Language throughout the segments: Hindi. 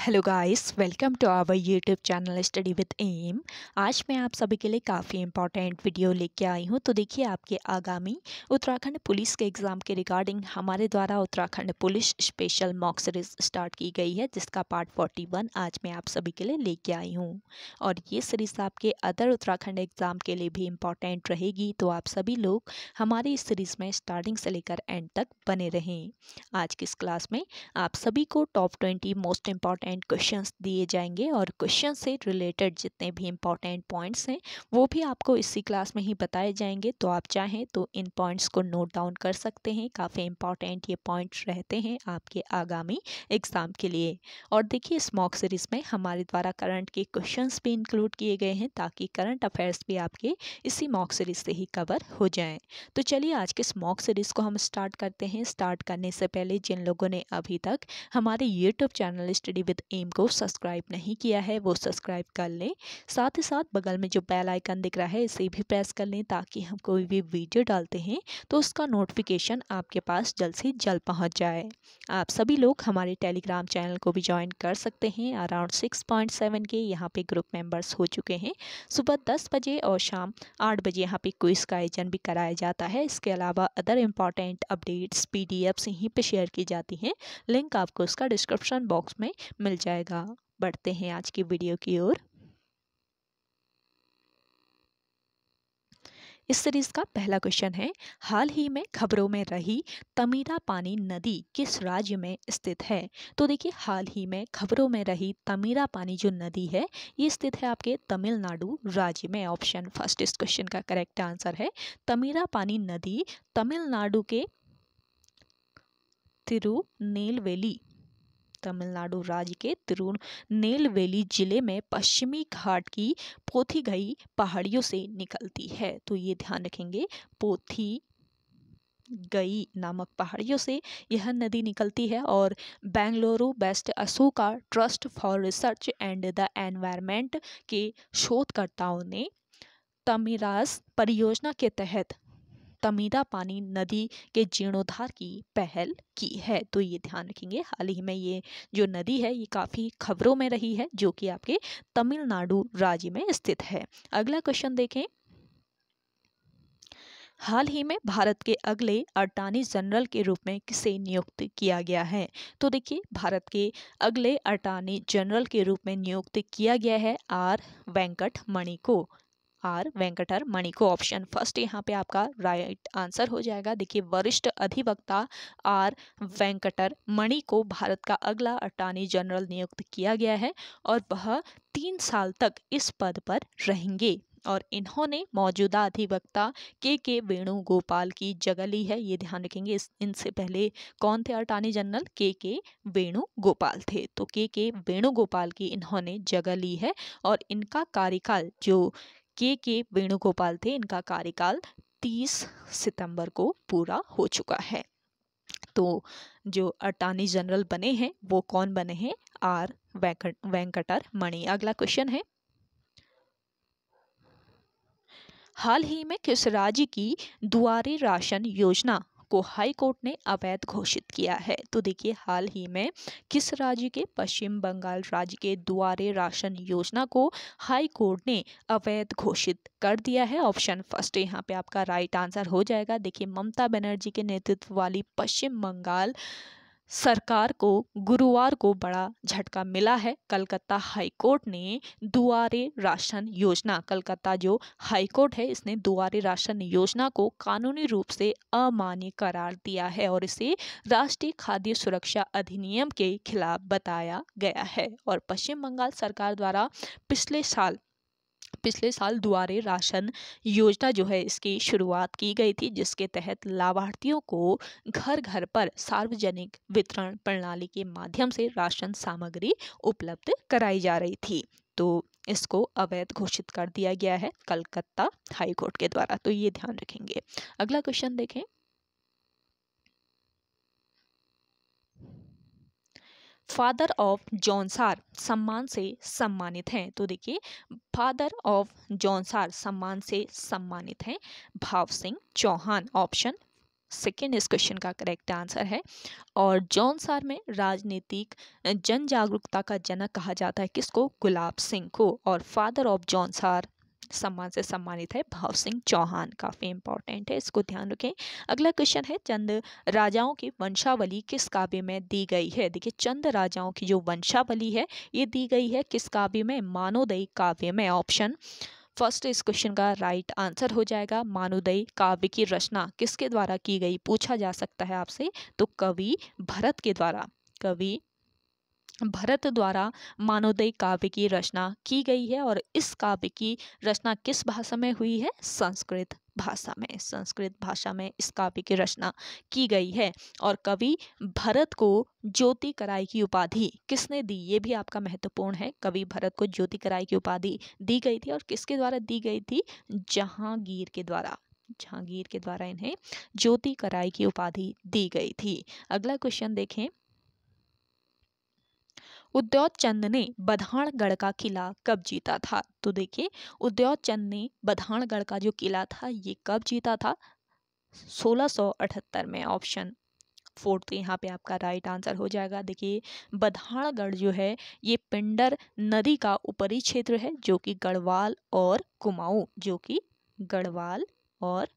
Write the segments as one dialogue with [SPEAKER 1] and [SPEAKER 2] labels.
[SPEAKER 1] hello guys welcome to our YouTube channel study with M आज मैं आप सभी के लिए काफ़ी इंपॉर्टेंट वीडियो लेके आई हूं तो देखिए आपके आगामी उत्तराखंड पुलिस के एग्ज़ाम के रिगार्डिंग हमारे द्वारा Uttarakhand police special mock series start की गई है जिसका पार्ट 41 आज मैं आप सभी के लिए लेके आई हूँ और ये सीरीज़ आपके अदर उत्तराखंड एग्ज़ाम के लिए भी इम्पॉर्टेंट रहेगी तो आप सभी लोग हमारे इस सीरीज़ में स्टार्टिंग से लेकर एंड तक बने रहें आज की इस क्लास में आप सभी को top twenty most important important questions दिए जाएंगे और क्वेश्चन से रिलेटेड जितने भी इम्पॉर्टेंट पॉइंट्स हैं वो भी आपको इसी क्लास में ही बताए जाएंगे तो आप चाहें तो इन पॉइंट्स को नोट डाउन कर सकते हैं काफ़ी इम्पॉर्टेंट ये पॉइंट्स रहते हैं आपके आगामी एग्ज़ाम के लिए और देखिए इस मॉक सीरीज़ में हमारे द्वारा करंट के क्वेश्चन भी इंक्लूड किए गए हैं ताकि करंट अफेयर्स भी आपके इसी मॉक सीरीज़ से ही कवर हो जाएँ तो चलिए आज के इस मॉक सीरीज़ को हम स्टार्ट करते हैं स्टार्ट करने से पहले जिन लोगों ने अभी तक हमारे YouTube channel study with M को सब्सक्राइब नहीं किया है वो सब्सक्राइब कर लें साथ ही साथ बगल में जो बेल आइकन दिख रहा है इसे भी प्रेस कर लें ताकि हम कोई भी वीडियो डालते हैं तो उसका नोटिफिकेशन आपके पास जल्द से जल्द पहुँच जाए आप सभी लोग हमारे टेलीग्राम चैनल को भी ज्वाइन कर सकते हैं अराउंड सिक्स पॉइंट सेवन के यहाँ पे ग्रुप मेंबर्स हो चुके हैं सुबह दस बजे और शाम आठ बजे यहाँ पे क्विज का आयोजन भी कराया जाता है इसके अलावा other important updates PDFs यहीं पर शेयर की जाती हैं लिंक आपको उसका डिस्क्रिप्शन बॉक्स में मिल जाएगा बढ़ते हैं आज की वीडियो की ओर इस सीरीज का पहला क्वेश्चन है हाल ही में खबरों में रही तमीरा पानी नदी किस राज्य में स्थित है तो देखिए हाल ही में खबरों में रही तमीरा पानी जो नदी है ये स्थित है आपके तमिलनाडु राज्य में ऑप्शन फर्स्ट इस क्वेश्चन का करेक्ट आंसर है तमीरा पानी नदी तमिलनाडु के तिरुनेलवेली तमिलनाडु राज्य के तिरुनेलवेली जिले में पश्चिमी घाट की पोथीगई पहाड़ियों से निकलती है तो ये ध्यान रखेंगे पोथी गई नामक पहाड़ियों से यह नदी निकलती है और Bengaluru based Ashoka trust for research and the environment के शोधकर्ताओं ने तमिरास परियोजना के तहत तमीदा पानी नदी के जीर्णोद्धार की पहल की है तो ये ध्यान रखेंगे हाल ही में ये जो नदी है ये काफ़ी खबरों में रही है जो कि आपके तमिलनाडु राज्य में स्थित है अगला क्वेश्चन देखें हाल ही में भारत के अगले अटानी जनरल के रूप में किसे नियुक्त किया गया है तो देखिए भारत के अगले अटानी जनरल के रूप में नियुक्त किया गया है आर वेंकट मणि को आर वेंकटर मणि को ऑप्शन फर्स्ट यहाँ पे आपका राइट आंसर हो जाएगा देखिए वरिष्ठ अधिवक्ता आर वेंकटर मणि को भारत का अगला अटॉर्नी जनरल नियुक्त किया गया है और वह तीन साल तक इस पद पर रहेंगे और इन्होंने मौजूदा अधिवक्ता के के वेणुगोपाल की जगह ली है ये ध्यान रखेंगे इस इनसे पहले कौन थे अटॉर्नी जनरल के के वेणुगोपाल थे तो के के वेणुगोपाल की इन्होंने जगह ली है और इनका कार्यकाल जो के के वेणुगोपाल थे इनका कार्यकाल 30 सितंबर को पूरा हो चुका है तो जो अटानी जनरल बने हैं वो कौन बने हैं आर वेंकटर मणि अगला क्वेश्चन है हाल ही में किस राज्य की दुआरे राशन योजना को हाई कोर्ट ने अवैध घोषित किया है तो देखिए हाल ही में किस राज्य के पश्चिम बंगाल राज्य के द्वारे राशन योजना को हाई कोर्ट ने अवैध घोषित कर दिया है ऑप्शन फर्स्ट यहाँ पे आपका राइट आंसर हो जाएगा देखिए ममता बनर्जी के नेतृत्व वाली पश्चिम बंगाल सरकार को गुरुवार को बड़ा झटका मिला है कलकत्ता हाईकोर्ट ने दुआरे राशन योजना कलकत्ता जो हाईकोर्ट है इसने दुआरे राशन योजना को कानूनी रूप से अमान्य करार दिया है और इसे राष्ट्रीय खाद्य सुरक्षा अधिनियम के खिलाफ बताया गया है और पश्चिम बंगाल सरकार द्वारा पिछले साल पिछले साल द्वारे राशन योजना जो है इसकी शुरुआत की गई थी जिसके तहत लाभार्थियों को घर घर पर सार्वजनिक वितरण प्रणाली के माध्यम से राशन सामग्री उपलब्ध कराई जा रही थी तो इसको अवैध घोषित कर दिया गया है कलकत्ता हाईकोर्ट के द्वारा तो ये ध्यान रखेंगे अगला क्वेश्चन देखें फादर ऑफ जॉनसार सम्मान से सम्मानित हैं तो देखिए फादर ऑफ जॉनसार सम्मान से सम्मानित हैं भाव सिंह चौहान ऑप्शन सेकेंड इस क्वेश्चन का करेक्ट आंसर है और जौनसार में राजनीतिक जन जागरूकता का जनक कहा जाता है किसको गुलाब सिंह को और फादर ऑफ जौनसार सम्मान से सम्मानित है भाव सिंह चौहान काफ़ी इंपॉर्टेंट है इसको ध्यान रखें अगला क्वेश्चन है चंद राजाओं की वंशावली किस काव्य में दी गई है देखिए चंद राजाओं की जो वंशावली है ये दी गई है किस काव्य में मानोदयी काव्य में ऑप्शन फर्स्ट इस क्वेश्चन का राइट आंसर हो जाएगा मानोदयी काव्य की रचना किसके द्वारा की गई पूछा जा सकता है आपसे तो कवि भरत के द्वारा कवि भरत द्वारा मानोदय काव्य की रचना की गई है और इस काव्य की रचना किस भाषा में हुई है संस्कृत भाषा में संस्कृत भाषा में इस काव्य की रचना की गई है और कवि भरत को ज्योति कराई की उपाधि किसने दी ये भी आपका महत्वपूर्ण है कवि भरत को ज्योति कराई की उपाधि दी गई थी और किसके द्वारा दी गई थी जहांगीर के द्वारा जहांगीर के द्वारा इन्हें ज्योति कराई की उपाधि दी गई थी अगला क्वेश्चन देखें उद्योग चंद ने बधाणगढ़ का किला कब जीता था तो देखिए उद्योग चंद ने बधाणगढ़ का जो किला था ये कब जीता था 1678 में ऑप्शन फोर्थ तो यहाँ पे आपका राइट आंसर हो जाएगा देखिए बधाणगढ़ जो है ये पिंडर नदी का ऊपरी क्षेत्र है जो कि गढ़वाल और कुमाऊं जो कि गढ़वाल और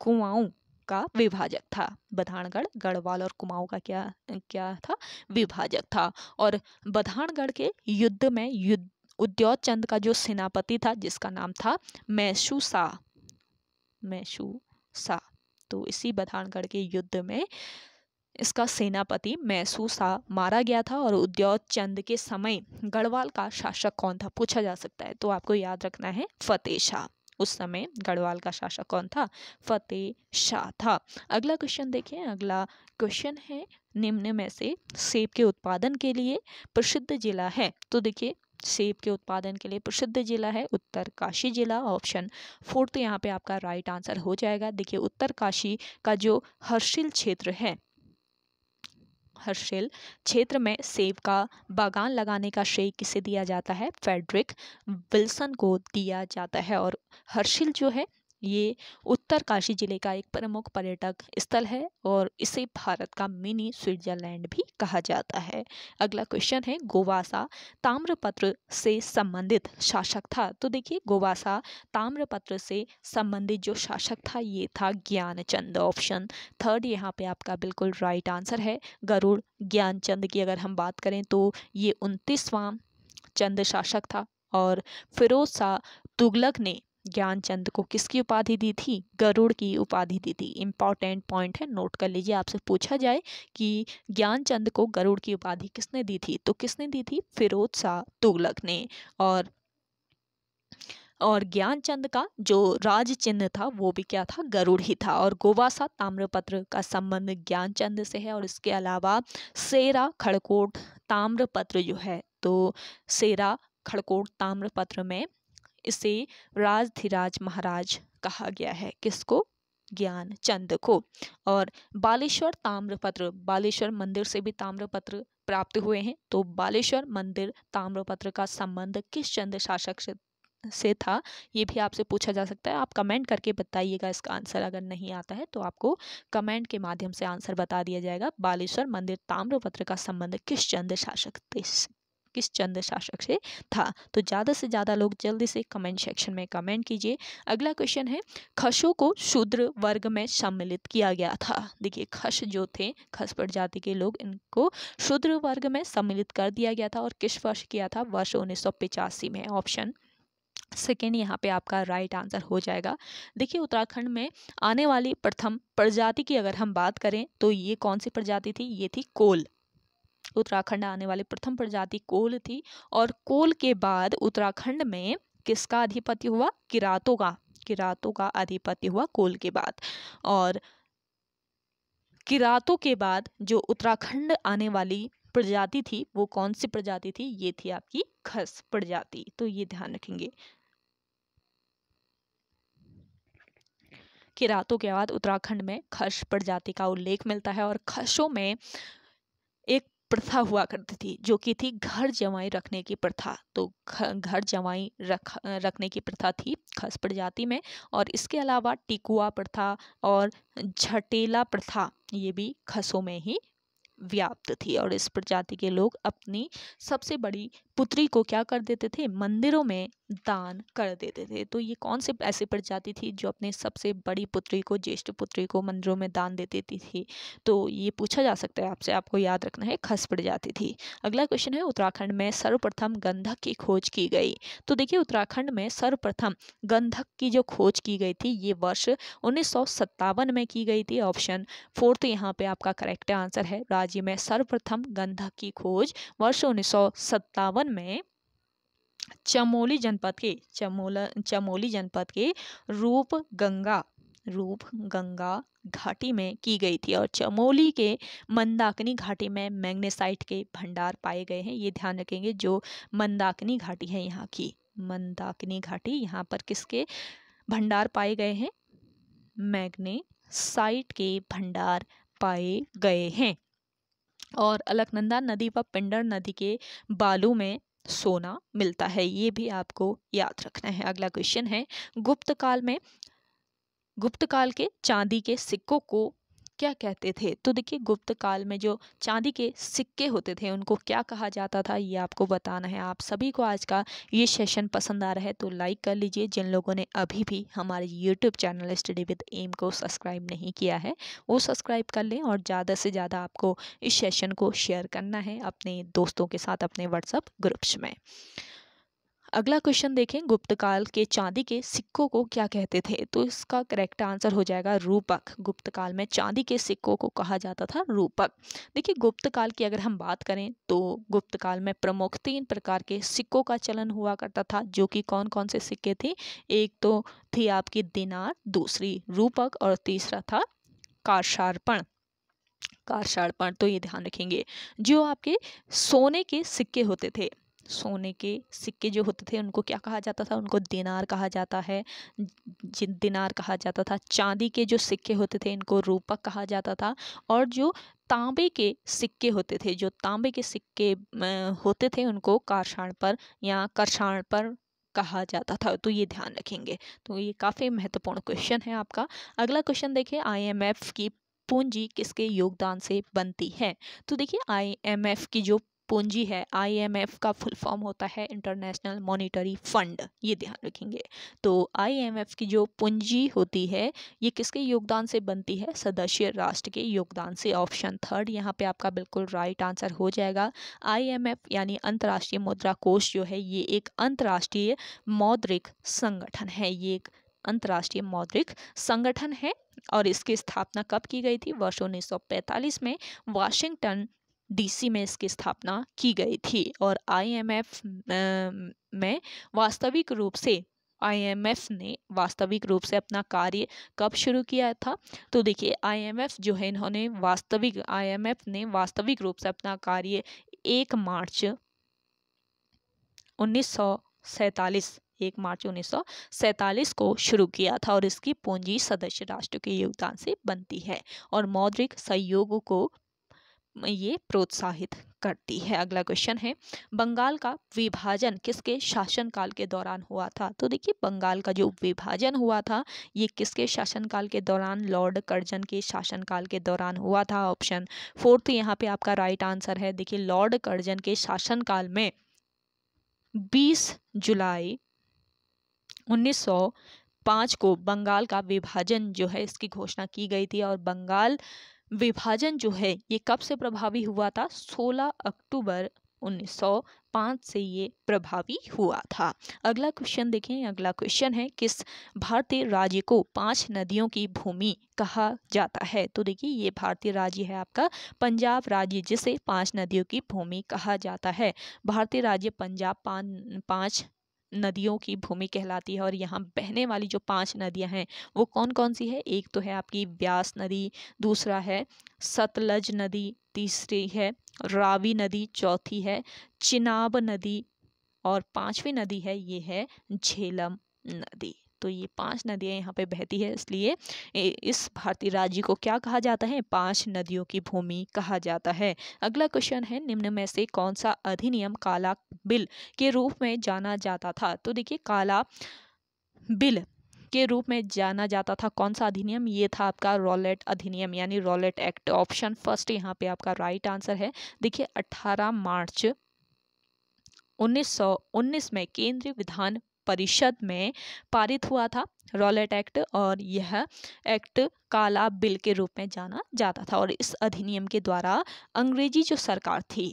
[SPEAKER 1] कुमाऊं का विभाजक था बधानगढ़ गढ़वाल और कुमाऊं का क्या क्या था विभाजक था और बधानगढ़ के युद्ध में युद्ध उद्योग चंद का जो सेनापति था जिसका नाम था मैशू सा मैशू सा तो इसी बधानगढ़ के युद्ध में इसका सेनापति मैसू सा मारा गया था और उद्योग चंद के समय गढ़वाल का शासक कौन था पूछा जा सकता है तो आपको याद रखना है फतेह शाह उस समय गढ़वाल का शासक कौन था फतेह शाह था अगला क्वेश्चन देखें अगला क्वेश्चन है निम्न में से सेब के उत्पादन के लिए प्रसिद्ध जिला है तो देखिए सेब के उत्पादन के लिए प्रसिद्ध जिला है उत्तर काशी जिला ऑप्शन फोर्थ तो यहाँ पे आपका राइट आंसर हो जाएगा देखिए उत्तर काशी का जो हर्षिल क्षेत्र है हर्शेल क्षेत्र में सेब का बागान लगाने का श्रेय किसे दिया जाता है फेडरिक विल्सन को दिया जाता है और हर्शिल जो है ये उत्तरकाशी ज़िले का एक प्रमुख पर्यटक स्थल है और इसे भारत का मिनी स्विट्जरलैंड भी कहा जाता है अगला क्वेश्चन है गोवासा ताम्रपत्र से संबंधित शासक था तो देखिए गोवासा ताम्रपत्र से संबंधित जो शासक था ये था ज्ञानचंद ऑप्शन थर्ड यहाँ पे आपका बिल्कुल राइट आंसर है गरुड़ ज्ञानचंद की अगर हम बात करें तो ये उनतीसवां चंद शासक था और फिरोज शाह तुगलक ने ज्ञानचंद को किसकी उपाधि दी थी गरुड़ की उपाधि दी थी इम्पॉर्टेंट पॉइंट है नोट कर लीजिए आपसे पूछा जाए कि ज्ञानचंद को गरुड़ की उपाधि किसने दी थी तो किसने दी थी फिरोज शाह तुगलक ने और और ज्ञानचंद का जो राज चिन्ह था वो भी क्या था गरुड़ ही था और गोवासा ताम्रपत्र का संबंध ज्ञानचंद से है और इसके अलावा सेरा खड़कोट ताम्रपत्र जो है तो सेरा खड़कोट ताम्रपत्र में इसे राजधिराज महाराज कहा गया है किसको ज्ञान चंद को और बालेश्वर ताम्रपत्र बालेश्वर मंदिर से भी ताम्रपत्र प्राप्त हुए हैं तो बालेश्वर मंदिर ताम्रपत्र का संबंध किस चंद्र शासक से से था ये भी आपसे पूछा जा सकता है आप कमेंट करके बताइएगा इसका आंसर अगर नहीं आता है तो आपको कमेंट के माध्यम से आंसर बता दिया जाएगा बालेश्वर मंदिर ताम्रपत्र का संबंध किस चंद्र शासक से किस चंद शासक से था तो ज़्यादा से ज़्यादा लोग जल्दी से कमेंट सेक्शन में कमेंट कीजिए अगला क्वेश्चन है खशों को शूद्र वर्ग में सम्मिलित किया गया था देखिए खश जो थे खस प्रजाति के लोग इनको शूद्र वर्ग में सम्मिलित कर दिया गया था और किस वर्ष किया था वर्ष उन्नीस में ऑप्शन सेकेंड यहाँ पे आपका राइट right आंसर हो जाएगा देखिए उत्तराखंड में आने वाली प्रथम प्रजाति की अगर हम बात करें तो ये कौन सी प्रजाति थी ये थी कोल उत्तराखंड आने वाली प्रथम प्रजाति कोल थी और कोल के बाद उत्तराखंड में किसका अधिपति हुआ किरातों का किरातों का अधिपत्य हुआ कोल के बाद और किरातों के बाद जो उत्तराखंड आने वाली प्रजाति थी वो कौन सी प्रजाति थी ये थी आपकी खस प्रजाति तो ये ध्यान रखेंगे किरातों के बाद उत्तराखंड में खश प्रजाति का उल्लेख मिलता है और खशों में प्रथा हुआ करती थी जो कि थी घर जवाई रखने की प्रथा तो घर जवाई रख रखने की प्रथा थी खस प्रजाति में और इसके अलावा टिकुआ प्रथा और झटेला प्रथा ये भी खसों में ही व्याप्त थी और इस प्रजाति के लोग अपनी सबसे बड़ी पुत्री को क्या कर देते थे मंदिरों में दान कर देते थे तो ये कौन से ऐसी प्रजाति थी जो अपने सबसे बड़ी पुत्री को ज्येष्ठ पुत्री को मंदिरों में दान दे देती थी तो ये पूछा जा सकता है आपसे आपको याद रखना है खस प्रजाति थी अगला क्वेश्चन है उत्तराखंड में सर्वप्रथम गंधक की खोज की गई तो देखिए उत्तराखंड में सर्वप्रथम गंधक की जो खोज की गई थी ये वर्ष उन्नीस में की गई थी ऑप्शन फोर्थ तो यहाँ पे आपका करेक्ट आंसर है राज्य में सर्वप्रथम गंधक की खोज वर्ष उन्नीस में चमोली जनपद के चमोला चमोली जनपद के रूप गंगा रूप गंगा घाटी में की गई थी और चमोली के मंदाकिनी घाटी में मैग्नेसाइट के भंडार पाए गए हैं ये ध्यान रखेंगे जो मंदाकिनी घाटी है यहाँ की मंदाकिनी घाटी यहाँ पर किसके भंडार पाए गए हैं मैग्नेसाइट के भंडार पाए गए हैं और अलकनंदा नदी व पिंडर नदी के बालू में सोना मिलता है ये भी आपको याद रखना है अगला क्वेश्चन है गुप्त काल में गुप्त काल के चांदी के सिक्कों को क्या कहते थे तो देखिए गुप्त काल में जो चांदी के सिक्के होते थे उनको क्या कहा जाता था ये आपको बताना है आप सभी को आज का ये सेशन पसंद आ रहा है तो लाइक कर लीजिए जिन लोगों ने अभी भी हमारे YouTube channel study with M को सब्सक्राइब नहीं किया है वो सब्सक्राइब कर लें और ज़्यादा से ज़्यादा आपको इस सेशन को शेयर करना है अपने दोस्तों के साथ अपने व्हाट्सअप ग्रुप्स में अगला क्वेश्चन देखें गुप्तकाल के चांदी के सिक्कों को क्या कहते थे तो इसका करेक्ट आंसर हो जाएगा रूपक गुप्तकाल में चांदी के सिक्कों को कहा जाता था रूपक देखिए गुप्तकाल की अगर हम बात करें तो गुप्तकाल में प्रमुख तीन प्रकार के सिक्कों का चलन हुआ करता था जो कि कौन कौन से सिक्के थे एक तो थी आपकी दिनार दूसरी रूपक और तीसरा था कार्षार्पण कार्षार्पण तो ये ध्यान रखेंगे जो आपके सोने के सिक्के होते थे सोने के सिक्के जो होते थे उनको क्या कहा जाता था उनको दिनार कहा जाता है दिनार कहा जाता था चांदी के जो सिक्के होते थे इनको रूपक कहा जाता था और जो तांबे के सिक्के होते थे जो तांबे के सिक्के होते थे उनको कारषाण पर या करषाण पर कहा जाता था तो ये ध्यान रखेंगे तो ये काफ़ी महत्वपूर्ण क्वेश्चन है आपका अगला क्वेश्चन देखिए आईएमएफ की पूंजी किसके योगदान से बनती है तो देखिए आईएमएफ की जो पूंजी है आईएमएफ का फुल फॉर्म होता है इंटरनेशनल मॉनिटरी फंड ये ध्यान रखेंगे तो आईएमएफ की जो पूंजी होती है ये किसके योगदान से बनती है सदस्य राष्ट्र के योगदान से ऑप्शन थर्ड यहाँ पे आपका बिल्कुल राइट आंसर हो जाएगा आईएमएफ यानी अंतर्राष्ट्रीय मुद्रा कोष जो है ये एक अंतर्राष्ट्रीय मौद्रिक संगठन है ये एक अंतर्राष्ट्रीय मौद्रिक संगठन है और इसकी स्थापना कब की गई थी वर्ष 1945 में वाशिंगटन डीसी में इसकी स्थापना की गई थी और आईएमएफ में वास्तविक रूप से आईएमएफ ने वास्तविक रूप से अपना कार्य कब शुरू किया था तो देखिए आईएमएफ जो है इन्होंने वास्तविक आईएमएफ ने वास्तविक रूप से अपना कार्य एक मार्च उन्नीस सौ एक मार्च उन्नीस को शुरू किया था और इसकी पूंजी सदस्य राष्ट्र के योगदान से बनती है और मौद्रिक सहयोग को ये प्रोत्साहित करती है अगला क्वेश्चन है बंगाल का विभाजन किसके शासनकाल के दौरान हुआ था तो देखिए बंगाल का जो विभाजन हुआ था ये किसके शासनकाल के दौरान लॉर्ड कर्जन के शासनकाल के दौरान हुआ था ऑप्शन फोर्थ तो यहाँ पे आपका राइट आंसर है देखिए लॉर्ड कर्जन के शासनकाल में बीस जुलाई 1905 को बंगाल का विभाजन जो है इसकी घोषणा की गई थी और बंगाल विभाजन जो है ये कब से प्रभावी हुआ था 16 अक्टूबर 1905 से ये प्रभावी हुआ था अगला क्वेश्चन देखें अगला क्वेश्चन है किस भारतीय राज्य को पांच नदियों की भूमि कहा जाता है तो देखिए ये भारतीय राज्य है आपका पंजाब राज्य जिसे पांच नदियों की भूमि कहा जाता है भारतीय राज्य पंजाब पांच नदियों की भूमि कहलाती है और यहाँ बहने वाली जो पांच नदियाँ हैं वो कौन कौन सी है एक तो है आपकी ब्यास नदी दूसरा है सतलज नदी तीसरी है रावी नदी चौथी है चिनाब नदी और पांचवी नदी है ये है झेलम नदी तो ये पांच नदियाँ यहाँ पे बहती है इसलिए इस भारतीय राज्य को क्या कहा जाता है पांच नदियों की भूमि कहा जाता है अगला क्वेश्चन है निम्न में से कौन सा अधिनियम काला बिल के रूप में जाना जाता था तो देखिए काला बिल के रूप में जाना जाता था कौन सा अधिनियम ये था आपका रॉलेट अधिनियम यानी रॉलेट एक्ट ऑप्शन फर्स्ट यहाँ पे आपका राइट आंसर है देखिए 18 मार्च 1919 में केंद्रीय विधान परिषद में पारित हुआ था रॉलेट एक्ट और यह एक्ट काला बिल के रूप में जाना जाता था और इस अधिनियम के द्वारा अंग्रेजी जो सरकार थी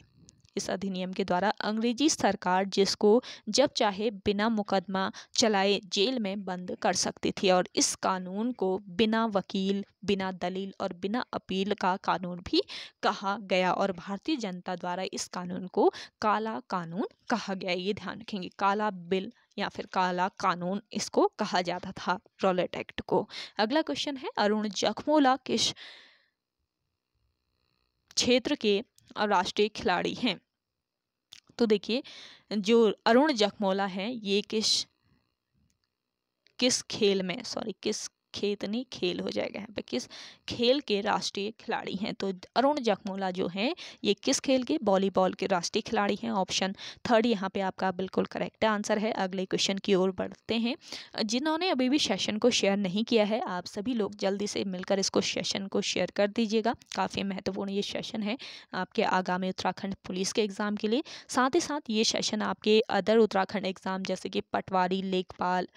[SPEAKER 1] इस अधिनियम के द्वारा अंग्रेजी सरकार जिसको जब चाहे बिना मुकदमा चलाए जेल में बंद कर सकती थी और इस कानून को बिना वकील बिना दलील और बिना अपील का कानून भी कहा गया और भारतीय जनता द्वारा इस कानून को काला कानून कहा गया ये ध्यान रखेंगे काला बिल या फिर काला कानून इसको कहा जाता था रॉलेट एक्ट को अगला क्वेश्चन है अरुण जखमोला किस क्षेत्र के राष्ट्रीय खिलाड़ी हैं तो देखिए जो अरुण जखमोला है ये किस किस खेल में सॉरी किस खेतनी खेल हो जाएगा यहाँ पे किस खेल के राष्ट्रीय खिलाड़ी हैं तो अरुण जखमोला जो हैं ये किस खेल के वॉलीबॉल के राष्ट्रीय खिलाड़ी हैं ऑप्शन थर्ड यहाँ पे आपका बिल्कुल करेक्ट आंसर है अगले क्वेश्चन की ओर बढ़ते हैं जिन्होंने अभी भी सेशन को शेयर नहीं किया है आप सभी लोग जल्दी से मिलकर इसको सेशन को शेयर कर दीजिएगा काफ़ी महत्वपूर्ण ये सेशन है आपके आगामी उत्तराखंड पुलिस के एग्ज़ाम के लिए साथ ही साथ ये सेशन आपके अदर उत्तराखंड एग्ज़ाम जैसे कि पटवारी लेखपाल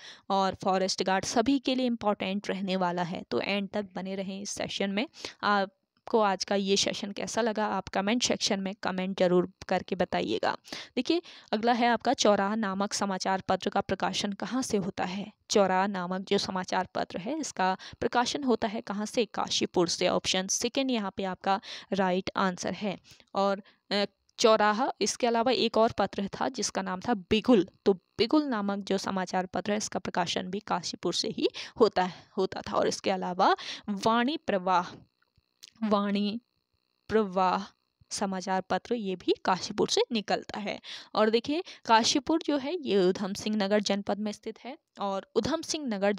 [SPEAKER 1] और फॉरेस्ट गार्ड सभी के लिए इम्पोर्टेंट रहने वाला है तो एंड तक बने रहें इस सेशन में आप आपको आज का ये सेशन कैसा लगा आप कमेंट सेक्शन में कमेंट जरूर करके बताइएगा देखिए अगला है आपका चौराह नामक समाचार पत्र का प्रकाशन कहाँ से होता है चौराह नामक जो समाचार पत्र है इसका प्रकाशन होता है कहाँ से काशीपुर से ऑप्शन सेकेंड यहाँ पे आपका राइट आंसर है और चौराहा इसके अलावा एक और पत्र था जिसका नाम था बिगुल तो बिगुल नामक जो समाचार पत्र है इसका प्रकाशन भी काशीपुर से ही होता है होता था और इसके अलावा वाणी प्रवाह वाणी प्रवाह समाचार पत्र ये भी काशीपुर से निकलता है और देखिए काशीपुर जो है ये उधम सिंह नगर जनपद में स्थित है और उधम सिंह नगर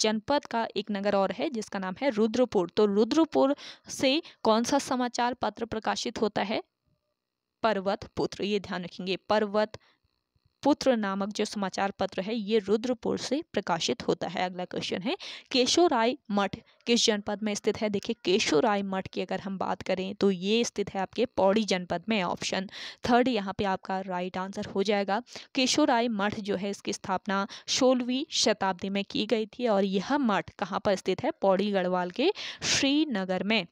[SPEAKER 1] जनपद का एक नगर और है जिसका नाम है रुद्रपुर तो रुद्रपुर से कौन सा समाचार पत्र प्रकाशित होता है पर्वत पुत्र ये ध्यान रखेंगे पर्वत पुत्र नामक जो समाचार पत्र है ये रुद्रपुर से प्रकाशित होता है अगला क्वेश्चन है केशोराय मठ किस जनपद में स्थित है देखिए केशोराय मठ की अगर हम बात करें तो ये स्थित है आपके पौड़ी जनपद में ऑप्शन थर्ड यहाँ पे आपका राइट आंसर हो जाएगा केशोराय मठ जो है इसकी स्थापना सोलहवीं शताब्दी में की गई थी और यह मठ कहाँ पर स्थित है पौड़ी गढ़वाल के श्रीनगर में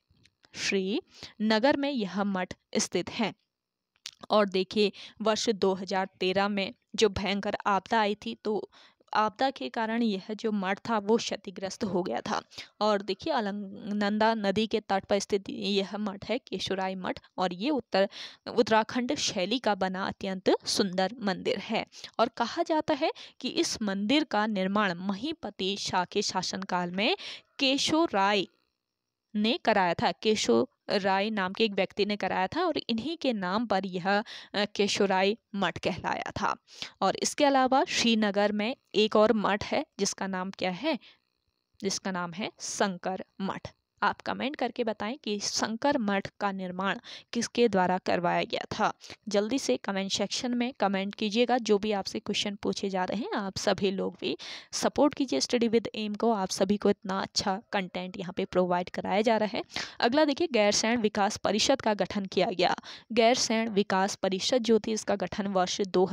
[SPEAKER 1] श्रीनगर में यह मठ स्थित है और देखिए वर्ष 2013 में जो भयंकर आपदा आई थी तो आपदा के कारण यह जो मठ था वो क्षतिग्रस्त हो गया था और देखिए अलंगनंदा नदी के तट पर स्थित यह मठ है केशुराई मठ और ये उत्तर उत्तराखंड शैली का बना अत्यंत सुंदर मंदिर है और कहा जाता है कि इस मंदिर का निर्माण महीपति शाह के शासनकाल में केशो राय ने कराया था केशो राय नाम के एक व्यक्ति ने कराया था और इन्हीं के नाम पर यह केशोराय मठ कहलाया था और इसके अलावा श्रीनगर में एक और मठ है जिसका नाम क्या है जिसका नाम है शंकर मठ आप कमेंट करके बताएं कि शंकर मठ का निर्माण किसके द्वारा करवाया गया था जल्दी से कमेंट सेक्शन में कमेंट कीजिएगा जो भी आपसे क्वेश्चन पूछे जा रहे हैं आप सभी लोग भी सपोर्ट कीजिए स्टडी विद एम को आप सभी को इतना अच्छा कंटेंट यहाँ पे प्रोवाइड कराया जा रहा है अगला देखिए गैरसैण विकास परिषद का गठन किया गया गैरसैण विकास परिषद जो थी इसका गठन वर्ष दो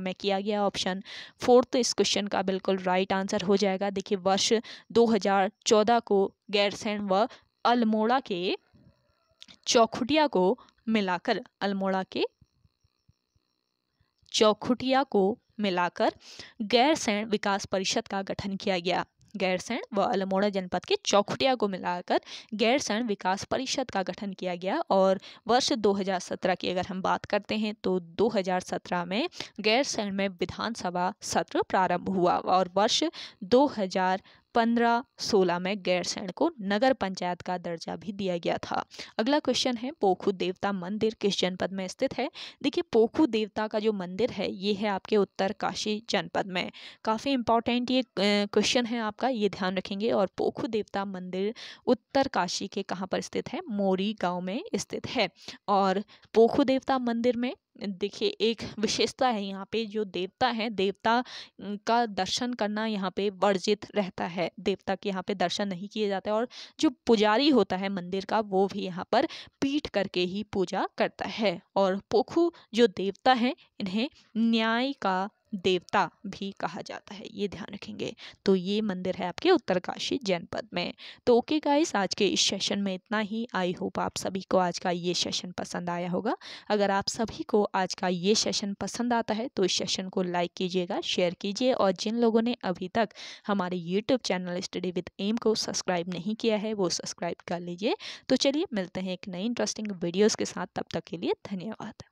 [SPEAKER 1] में किया गया ऑप्शन फोर्थ तो इस क्वेश्चन का बिल्कुल राइट आंसर हो जाएगा देखिए वर्ष दो को गैरसैन व अल्मोड़ा के चौखुटिया को मिलाकर अल्मोड़ा के चौखुटिया को मिलाकर गैरसैन विकास परिषद का गठन किया गया गैरसैन व अल्मोड़ा जनपद के चौखुटिया को मिलाकर गैरसैन विकास परिषद का गठन किया गया और वर्ष 2017 की अगर हम बात करते हैं तो 2017 में गैरसैन में विधानसभा सत्र प्रारंभ हुआ और वर्ष पंद्रह सोलह में गैरसैण को नगर पंचायत का दर्जा भी दिया गया था अगला क्वेश्चन है पोखू देवता मंदिर किस जनपद में स्थित है देखिए पोखू देवता का जो मंदिर है ये है आपके उत्तर काशी जनपद में काफ़ी इंपॉर्टेंट ये क्वेश्चन है आपका ये ध्यान रखेंगे और पोखू देवता मंदिर उत्तर काशी के कहाँ पर स्थित है मोरी गाँव में स्थित है और पोखू देवता मंदिर में देखिए एक विशेषता है यहाँ पे जो देवता है देवता का दर्शन करना यहाँ पे वर्जित रहता है देवता के यहाँ पे दर्शन नहीं किए जाते और जो पुजारी होता है मंदिर का वो भी यहाँ पर पीठ करके ही पूजा करता है और पोखू जो देवता है इन्हें न्याय का देवता भी कहा जाता है ये ध्यान रखेंगे तो ये मंदिर है आपके उत्तरकाशी जनपद में तो ओके गाइस आज के इस सेशन में इतना ही आई होप आप सभी को आज का ये सेशन पसंद आया होगा अगर आप सभी को आज का ये सेशन पसंद आता है तो इस सेशन को लाइक कीजिएगा शेयर कीजिए और जिन लोगों ने अभी तक हमारे YouTube channel study with M को सब्सक्राइब नहीं किया है वो सब्सक्राइब कर लीजिए तो चलिए मिलते हैं एक नई इंटरेस्टिंग वीडियोज़ के साथ तब तक के लिए धन्यवाद